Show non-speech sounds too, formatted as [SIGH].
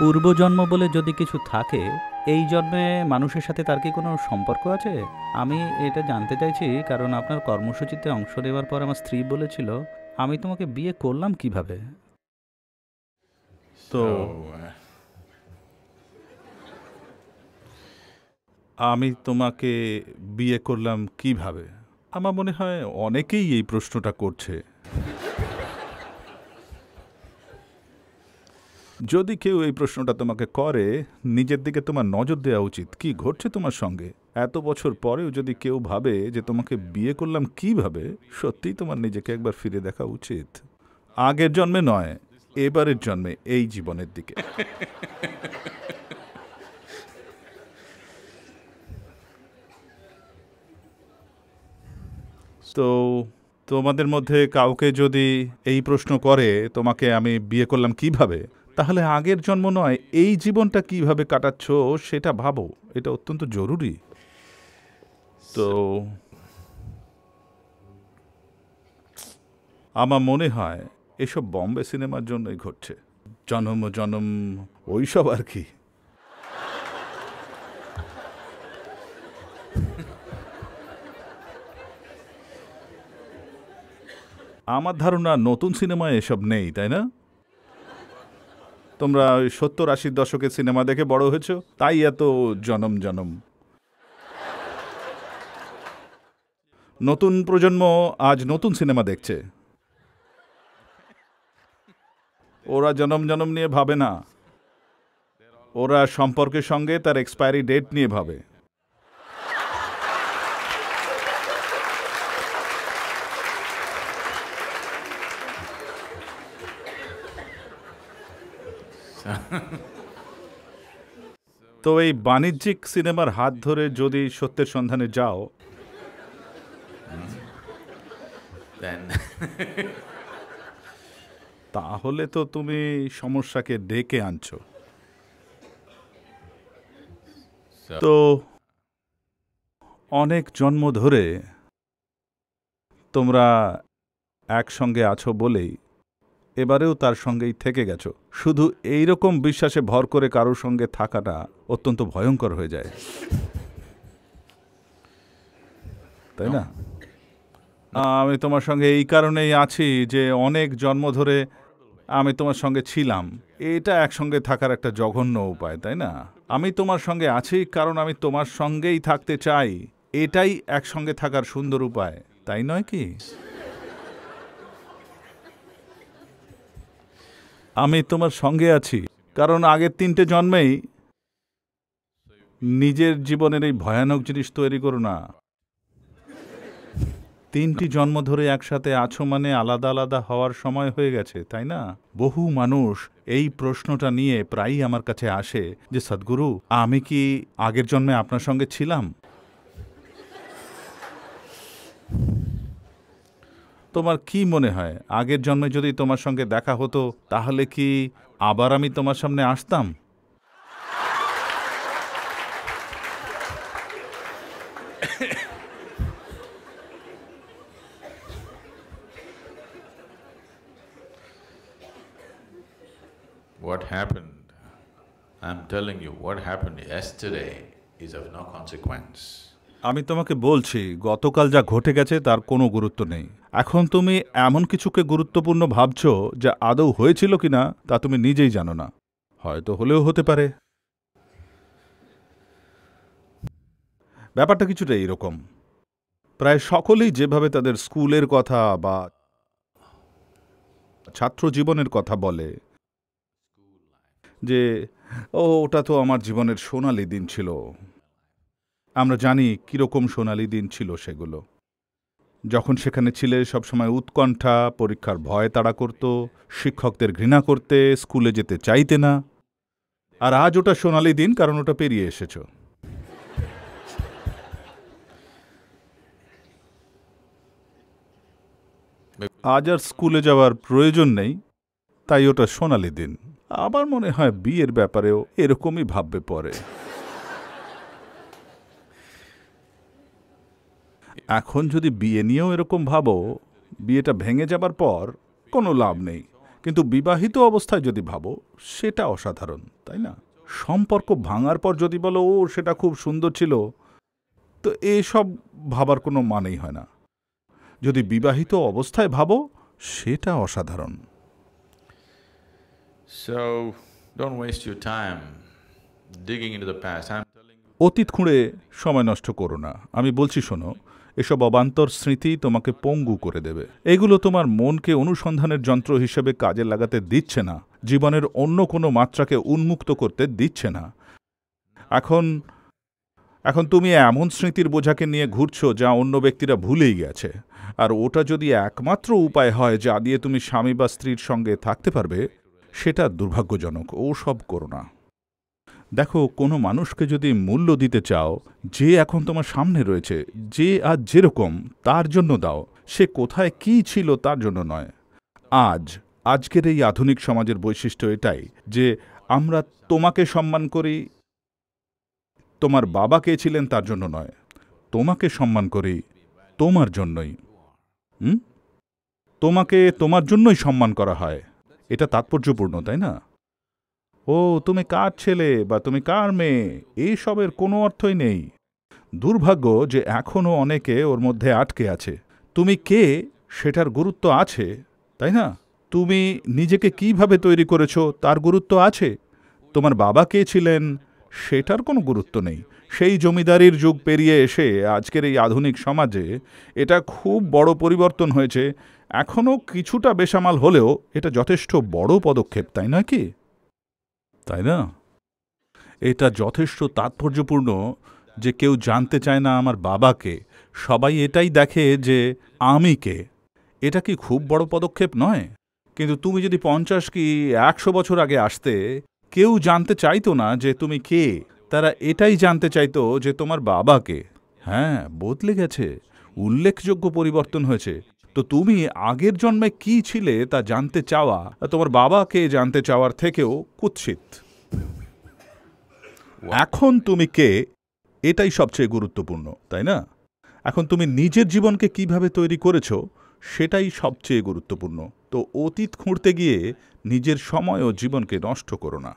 পূর্বজন্ম বলে যদি কিছু থাকে এই জন্মে মানুষের সাথে তার কি কোনো সম্পর্ক আছে আমি এটা জানতে চাইছি কারণ আপনার কর্মসূচিতে অংশ নেওয়ার পর আমার স্ত্রী বলেছিল আমি তোমাকে বিয়ে করলাম কিভাবে তো আমি তোমাকে বিয়ে করলাম কিভাবে আমার মনে হয় অনেকেই এই প্রশ্নটা করছে যদি কেউ এই প্রশ্নটা তোমাকে করে নিজের দিকে তোমার নজর দেওয়া উচিত কি ঘটছে তোমার সঙ্গে এত বছর পরেও যদি কেউ ভাবে যে তোমাকে বিয়ে করলাম কিভাবে সত্যিই তোমার নিজেকে একবার ফিরে দেখা উচিত আগের জন্মে নয় এবারের জন্মে এই জীবনের দিকে তো তোমাদের মধ্যে কাউকে যদি এই প্রশ্ন করে তোমাকে আমি বিয়ে করলাম কিভাবে তাহলে আগের জন্ম নয় এই জীবনটা কিভাবে কাটাচ্ছ সেটা ভাবো এটা অত্যন্ত জরুরি তো আমার মনে হয় এসব বম্বে সিনেমার জন্যই ঘটছে জনম জনম ওইসব আর কি আমার ধারণা নতুন সিনেমায় এসব নেই তাই না তোমরা সত্তর আশির দশকে সিনেমা দেখে বড় হয়েছো তাই এত জনম জনম নতুন প্রজন্ম আজ নতুন সিনেমা দেখছে ওরা জনম জনম নিয়ে ভাবে না ওরা সম্পর্কের সঙ্গে তার এক্সপায়ারি ডেট নিয়ে ভাবে [LAUGHS] তো এই বাণিজ্যিক সিনেমার হাত ধরে যদি সত্যের সন্ধানে যাও [LAUGHS] তাহলে তো তুমি সমস্যাকে ডেকে আনছো তো অনেক জন্ম ধরে তোমরা একসঙ্গে আছো বলেই এবারেও তার সঙ্গেই থেকে গেছ শুধু এই রকম বিশ্বাসে ভর করে কারোর সঙ্গে থাকাটা অত্যন্ত ভয়ঙ্কর হয়ে যায় তাই না আমি তোমার সঙ্গে এই কারণেই আছি যে অনেক জন্ম ধরে আমি তোমার সঙ্গে ছিলাম এটা একসঙ্গে থাকার একটা জঘন্য উপায় তাই না আমি তোমার সঙ্গে আছি কারণ আমি তোমার সঙ্গেই থাকতে চাই এটাই একসঙ্গে থাকার সুন্দর উপায় তাই নয় কি আমি তোমার সঙ্গে আছি কারণ আগের তিনটে জন্মেই নিজের জীবনের এই ভয়ানক জিনিস তৈরি করো না তিনটি জন্ম ধরে একসাথে আছো মানে আলাদা আলাদা হওয়ার সময় হয়ে গেছে তাই না বহু মানুষ এই প্রশ্নটা নিয়ে প্রায়ই আমার কাছে আসে যে সদ্গুরু আমি কি আগের জন্মে আপনার সঙ্গে ছিলাম তোমার কি মনে হয় আগের জন্মে যদি তোমার সঙ্গে দেখা হতো তাহলে কি আবার আমি তোমার সামনে আসতাম What happened? I'm telling you, what happened yesterday is of no consequence. আমি তোমাকে বলছি গতকাল যা ঘটে গেছে তার কোনো গুরুত্ব নেই এখন তুমি এমন কিছুকে গুরুত্বপূর্ণ ভাবছ যা আদৌ হয়েছিল কি না তা তুমি নিজেই জানো না হয়তো হলেও হতে পারে ব্যাপারটা কিছুটা এইরকম প্রায় সকলেই যেভাবে তাদের স্কুলের কথা বা ছাত্র জীবনের কথা বলে যে ও ওটা তো আমার জীবনের সোনালি দিন ছিল আমরা জানি কীরকম সোনালি দিন ছিল সেগুলো যখন সেখানে ছিলে সবসময় উৎকণ্ঠা পরীক্ষার ভয় তাড়া করত শিক্ষকদের ঘৃণা করতে স্কুলে যেতে চাইতে না আর আজ ওটা সোনালি দিন কারণ ওটা পেরিয়ে এসেছ আজ আর স্কুলে যাওয়ার প্রয়োজন নেই তাই ওটা সোনালি দিন আবার মনে হয় বিয়ের ব্যাপারেও এরকমই ভাববে পরে এখন যদি বিয়ে নিয়েও এরকম ভাবো বিয়েটা ভেঙে যাবার পর কোনো লাভ নেই কিন্তু বিবাহিত অবস্থায় যদি ভাবো সেটা অসাধারণ তাই না সম্পর্ক ভাঙার পর যদি বলো ও সেটা খুব সুন্দর ছিল তো এসব ভাবার কোনো মানেই হয় না যদি বিবাহিত অবস্থায় ভাবো সেটা অসাধারণ অতীত খুঁড়ে সময় নষ্ট করো না আমি বলছি শোনো এসব অবান্তর স্মৃতি তোমাকে পঙ্গু করে দেবে এগুলো তোমার মনকে অনুসন্ধানের যন্ত্র হিসেবে কাজে লাগাতে দিচ্ছে না জীবনের অন্য কোনো মাত্রাকে উন্মুক্ত করতে দিচ্ছে না এখন এখন তুমি এমন স্মৃতির বোঝাকে নিয়ে ঘুরছো যা অন্য ব্যক্তিরা ভুলেই গেছে আর ওটা যদি একমাত্র উপায় হয় যা দিয়ে তুমি স্বামী বা স্ত্রীর সঙ্গে থাকতে পারবে সেটা দুর্ভাগ্যজনক ও সব করো না দেখো কোনো মানুষকে যদি মূল্য দিতে চাও যে এখন তোমার সামনে রয়েছে যে আজ যেরকম তার জন্য দাও সে কোথায় কি ছিল তার জন্য নয় আজ আজকের এই আধুনিক সমাজের বৈশিষ্ট্য এটাই যে আমরা তোমাকে সম্মান করি তোমার বাবা কে ছিলেন তার জন্য নয় তোমাকে সম্মান করি তোমার জন্যই তোমাকে তোমার জন্যই সম্মান করা হয় এটা তাৎপর্যপূর্ণ তাই না ও তুমি কার ছেলে বা তুমি কার মেয়ে এইসবের কোনো অর্থই নেই দুর্ভাগ্য যে এখনও অনেকে ওর মধ্যে আটকে আছে তুমি কে সেটার গুরুত্ব আছে তাই না তুমি নিজেকে কিভাবে তৈরি করেছো তার গুরুত্ব আছে তোমার বাবা কে ছিলেন সেটার কোনো গুরুত্ব নেই সেই জমিদারির যুগ পেরিয়ে এসে আজকের এই আধুনিক সমাজে এটা খুব বড় পরিবর্তন হয়েছে এখনও কিছুটা বেসামাল হলেও এটা যথেষ্ট বড় পদক্ষেপ তাই নয় কি তাই না এটা যথেষ্ট তাৎপর্যপূর্ণ যে কেউ জানতে চায় না আমার বাবাকে সবাই এটাই দেখে যে আমি কে এটা কি খুব বড় পদক্ষেপ নয় কিন্তু তুমি যদি পঞ্চাশ কি একশো বছর আগে আসতে কেউ জানতে চাইতো না যে তুমি কে তারা এটাই জানতে চাইতো যে তোমার বাবাকে হ্যাঁ বদলে গেছে উল্লেখযোগ্য পরিবর্তন হয়েছে তো তুমি আগের জন্মে কি ছিলে তা জানতে চাওয়া তোমার বাবাকে জানতে চাওয়ার থেকেও কুৎসিত এখন তুমি কে এটাই সবচেয়ে গুরুত্বপূর্ণ তাই না এখন তুমি নিজের জীবনকে কিভাবে তৈরি করেছো সেটাই সবচেয়ে গুরুত্বপূর্ণ তো অতীত খুঁড়তে গিয়ে নিজের সময় ও জীবনকে নষ্ট করো না